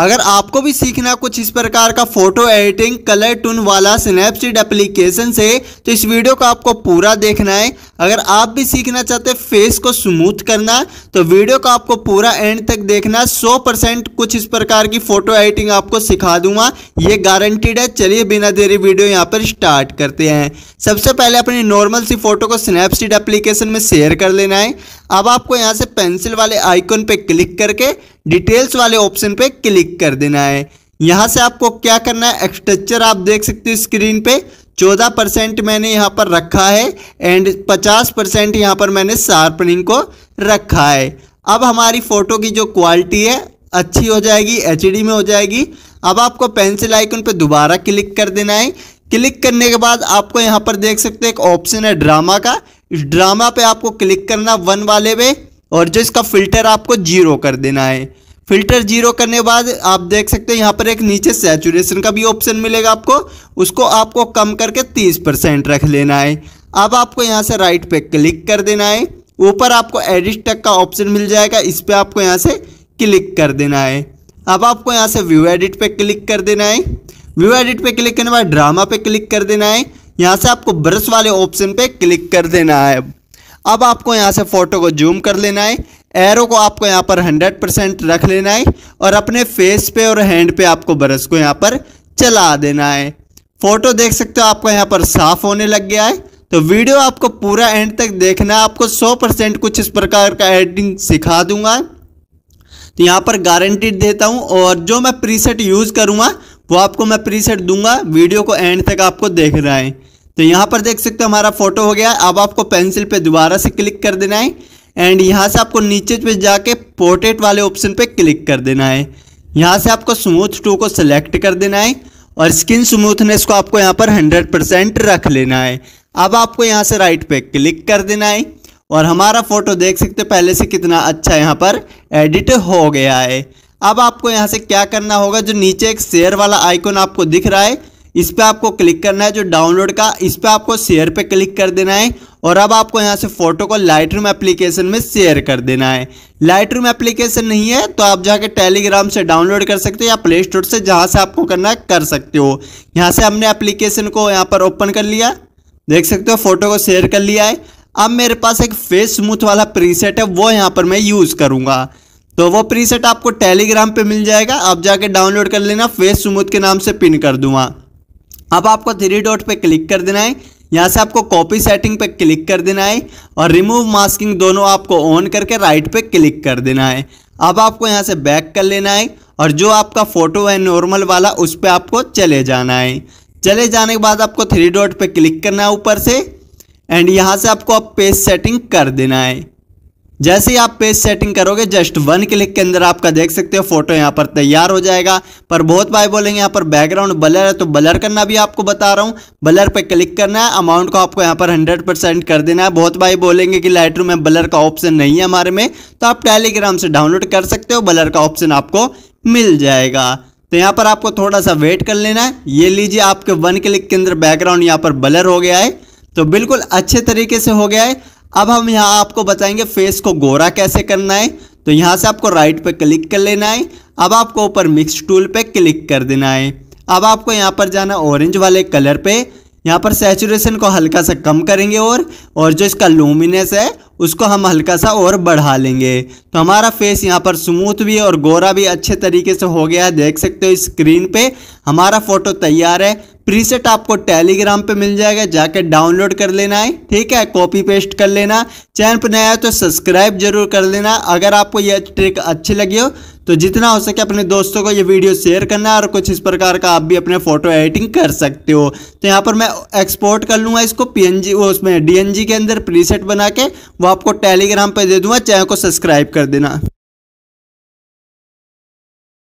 अगर आपको भी सीखना कुछ इस प्रकार का फोटो एडिटिंग कलर टून वाला स्नैपचिट एप्लीकेशन से तो इस वीडियो को आपको पूरा देखना है अगर आप भी सीखना चाहते फेस को स्मूथ करना तो वीडियो को आपको पूरा एंड तक देखना 100 परसेंट कुछ इस प्रकार की फोटो एडिटिंग आपको सिखा दूंगा ये गारंटीड है चलिए बिना देरी वीडियो यहाँ पर स्टार्ट करते हैं सबसे पहले अपनी नॉर्मल सी फोटो को स्नैपचिट एप्लीकेशन में शेयर कर लेना है अब आपको यहाँ से पेंसिल वाले आइकन पे क्लिक करके डिटेल्स वाले ऑप्शन पे क्लिक कर देना है यहाँ से आपको क्या करना है एक्सट्रक्चर आप देख सकते हो स्क्रीन पे चौदह परसेंट मैंने यहाँ पर रखा है एंड पचास परसेंट यहाँ पर मैंने शार्पनिंग को रखा है अब हमारी फ़ोटो की जो क्वालिटी है अच्छी हो जाएगी एच में हो जाएगी अब आपको पेंसिल आइकन पर दोबारा क्लिक कर देना है क्लिक करने के बाद आपको यहाँ पर देख सकते हैं एक ऑप्शन है ड्रामा का इस ड्रामा पे आपको क्लिक करना वन वाले पे और जो इसका फिल्टर आपको जीरो कर देना है फिल्टर जीरो करने बाद आप देख सकते हो यहाँ पर एक नीचे सेचुरेशन का भी ऑप्शन मिलेगा आपको उसको आपको कम करके तीस परसेंट रख लेना है अब आपको यहाँ से राइट पे क्लिक कर देना है ऊपर आपको एडिट तक का ऑप्शन मिल जाएगा इस पर आपको यहाँ से क्लिक कर देना है अब आपको यहाँ से व्यू एडिट पर क्लिक कर देना है व्यू एडिट पर क्लिक करने बाद ड्रामा पे क्लिक कर देना है यहाँ से आपको ब्रश वाले ऑप्शन पे क्लिक कर देना है अब आपको यहाँ से फ़ोटो को जूम कर लेना है एरो को आपको यहाँ पर 100 परसेंट रख लेना है और अपने फेस पे और हैंड पे आपको ब्रश को यहाँ पर चला देना है फ़ोटो देख सकते हो आपको यहाँ पर साफ़ होने लग गया है तो वीडियो आपको पूरा एंड तक देखना है आपको 100 परसेंट कुछ इस प्रकार का एडिटिंग सिखा दूंगा तो यहाँ पर गारंटी देता हूँ और जो मैं प्रीसेट यूज़ करूँगा वो तो आपको मैं प्रीसेट दूंगा वीडियो को एंड तक आपको देख रहा है तो यहाँ पर देख सकते हो हमारा फोटो हो गया अब आपको पेंसिल पे दोबारा से क्लिक कर देना है एंड यहाँ से आपको नीचे पे जाके पोर्ट्रेट वाले ऑप्शन पे क्लिक कर देना है यहाँ से आपको स्मूथ टू को सिलेक्ट कर देना है और स्किन स्मूथनेस को आपको यहाँ पर हंड्रेड रख लेना है अब आपको यहाँ से राइट पे क्लिक कर देना है और हमारा फ़ोटो देख सकते पहले से कितना अच्छा यहाँ पर एडिट हो गया है अब आपको यहाँ से क्या करना होगा जो नीचे एक शेयर वाला आइकॉन आपको दिख रहा है इस पर आपको क्लिक करना है जो डाउनलोड का इस पर आपको शेयर पे क्लिक कर देना है और अब आपको यहाँ से फोटो को लाइट रूम एप्लीकेशन में शेयर कर देना है लाइट रूम एप्लीकेशन नहीं है तो आप जाके टेलीग्राम से डाउनलोड कर सकते हो या प्ले स्टोर से जहाँ से आपको करना है कर सकते हो यहाँ से हमने एप्लीकेशन को यहाँ पर ओपन कर लिया देख सकते हो फोटो को शेयर कर लिया है अब मेरे पास एक फेस स्मूथ वाला प्रीसेट है वो यहाँ पर मैं यूज़ करूँगा तो वो प्रीसेट आपको टेलीग्राम पे मिल जाएगा आप जाके डाउनलोड कर लेना फेस सुमुद के नाम से पिन कर दूंगा अब आपको थ्री डॉट पे क्लिक कर देना है यहाँ से आपको कॉपी सेटिंग पे क्लिक कर देना है और रिमूव मास्किंग दोनों आपको ऑन करके राइट पे क्लिक कर देना है अब आपको यहाँ से बैक कर लेना है और जो आपका फ़ोटो है नॉर्मल वाला उस पर आपको चले जाना है चले जाने के बाद आपको थ्री डॉट पे क्लिक करना है ऊपर से एंड यहाँ से आपको अब पेज सेटिंग कर देना है जैसे ही आप पेज सेटिंग करोगे जस्ट वन क्लिक के अंदर आपका देख सकते हो फोटो यहाँ पर तैयार हो जाएगा पर बहुत भाई बोलेंगे यहाँ पर बैकग्राउंड बलर है तो बलर करना भी आपको बता रहा हूँ बलर पे क्लिक करना है अमाउंट को आपको यहाँ पर 100% कर देना है बहुत भाई बोलेंगे कि लाइटरूम में बलर का ऑप्शन नहीं है हमारे में तो आप टेलीग्राम से डाउनलोड कर सकते हो बलर का ऑप्शन आपको मिल जाएगा तो यहाँ पर आपको थोड़ा सा वेट कर लेना है ये लीजिए आपके वन क्लिक के अंदर बैकग्राउंड यहाँ पर बलर हो गया है तो बिल्कुल अच्छे तरीके से हो गया है अब हम यहाँ आपको बताएंगे फेस को गोरा कैसे करना है तो यहाँ से आपको राइट पे क्लिक कर लेना है अब आपको ऊपर मिक्स टूल पे क्लिक कर देना है अब आपको यहाँ पर जाना ऑरेंज वाले कलर पे यहाँ पर सेचुरेशन को हल्का सा कम करेंगे और और जो इसका लूमिनेस है उसको हम हल्का सा और बढ़ा लेंगे तो हमारा फेस यहाँ पर स्मूथ भी और गोरा भी अच्छे तरीके से हो गया है देख सकते हो स्क्रीन पे हमारा फ़ोटो तैयार है प्रीसेट आपको टेलीग्राम पे मिल जाएगा जाके डाउनलोड कर लेना है ठीक है कॉपी पेस्ट कर लेना चैनल पर नया है तो सब्सक्राइब जरूर कर लेना अगर आपको यह ट्रिक अच्छी लगी हो तो जितना हो सके अपने दोस्तों को ये वीडियो शेयर करना और कुछ इस प्रकार का आप भी अपने फोटो एडिटिंग कर सकते हो तो यहाँ पर मैं एक्सपोर्ट कर लूँगा इसको पीएनजी उसमें डीएनजी के अंदर प्रीसेट बना के वो आपको टेलीग्राम पर दे दूंगा चैनल को सब्सक्राइब कर देना